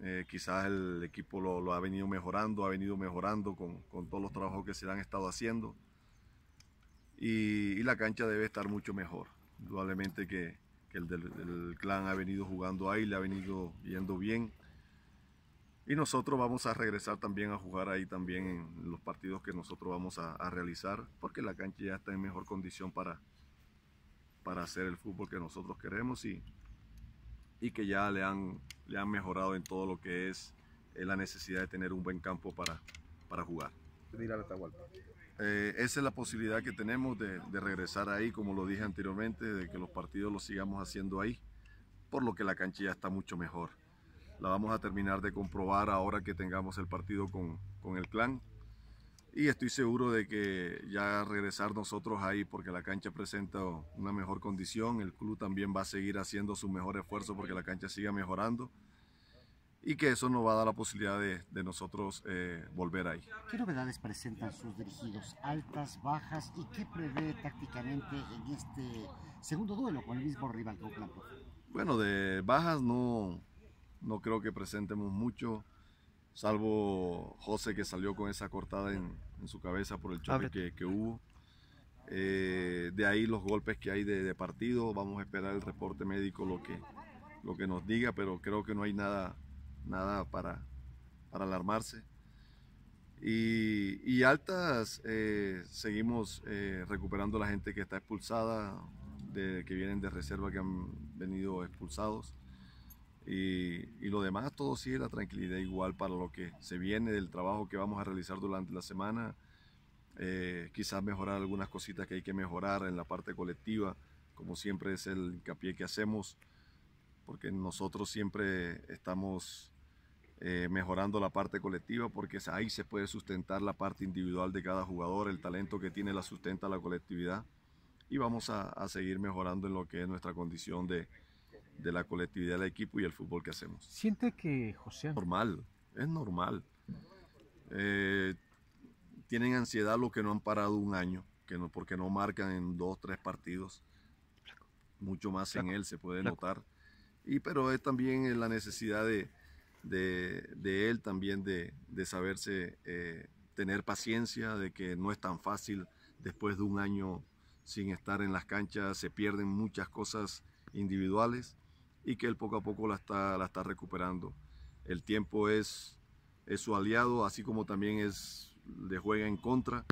Eh, quizás el equipo lo, ha venido mejorando, ha venido mejorando con, todos los trabajos que se han estado haciendo. Y, la cancha debe estar mucho mejor. Indudablemente que, el del clan ha venido jugando ahí, le ha venido yendo bien. Y nosotros vamos a regresar también a jugar ahí también en los partidos que nosotros vamos a, a realizar, porque la cancha ya está en mejor condición para, para hacer el fútbol que nosotros queremos y y que ya le han, le han mejorado en todo lo que es eh, la necesidad de tener un buen campo para, para jugar. Eh, esa es la posibilidad que tenemos de, regresar ahí, como lo dije anteriormente, de que los partidos los sigamos haciendo ahí, por lo que la canchilla está mucho mejor. La vamos a terminar de comprobar ahora que tengamos el partido con, con el clan, y estoy seguro de que ya regresar nosotros ahí porque la cancha presenta una mejor condición, el club también va a seguir haciendo su mejor esfuerzo porque la cancha siga mejorando y que eso nos va a dar la posibilidad de, nosotros eh, volver ahí. ¿Qué novedades presentan sus dirigidos? ¿Altas, bajas? ¿Y qué prevé tácticamente en este segundo duelo con el mismo rival, con Bueno, de bajas no, no creo que presentemos mucho salvo José que salió con esa cortada en, su cabeza por el choque que, hubo. Eh, de ahí los golpes que hay de, partido, vamos a esperar el reporte médico lo que, lo que nos diga, pero creo que no hay nada, nada para, alarmarse. Y, altas, eh, seguimos eh, recuperando la gente que está expulsada, que vienen de reserva, que han venido expulsados. Y, lo demás todo sigue la tranquilidad igual para lo que se viene del trabajo que vamos a realizar durante la semana. Eh, quizás mejorar algunas cositas que hay que mejorar en la parte colectiva, como siempre es el hincapié que hacemos, porque nosotros siempre estamos eh, mejorando la parte colectiva, porque ahí se puede sustentar la parte individual de cada jugador, el talento que tiene la sustenta la colectividad, y vamos a seguir mejorando en lo que es nuestra condición de, de la colectividad del equipo y el fútbol que hacemos. ¿Siente que, José? Normal, es normal. Eh, tienen ansiedad los que no han parado un año, que no, porque no marcan en dos, tres partidos. Mucho más en él se puede notar. Y pero es también eh, la necesidad de, él también de, saberse eh, tener paciencia, de que no es tan fácil después de un año sin estar en las canchas, se pierden muchas cosas individuales y que él poco a poco la está, la está recuperando. El tiempo es, su aliado, así como también es, le juega en contra.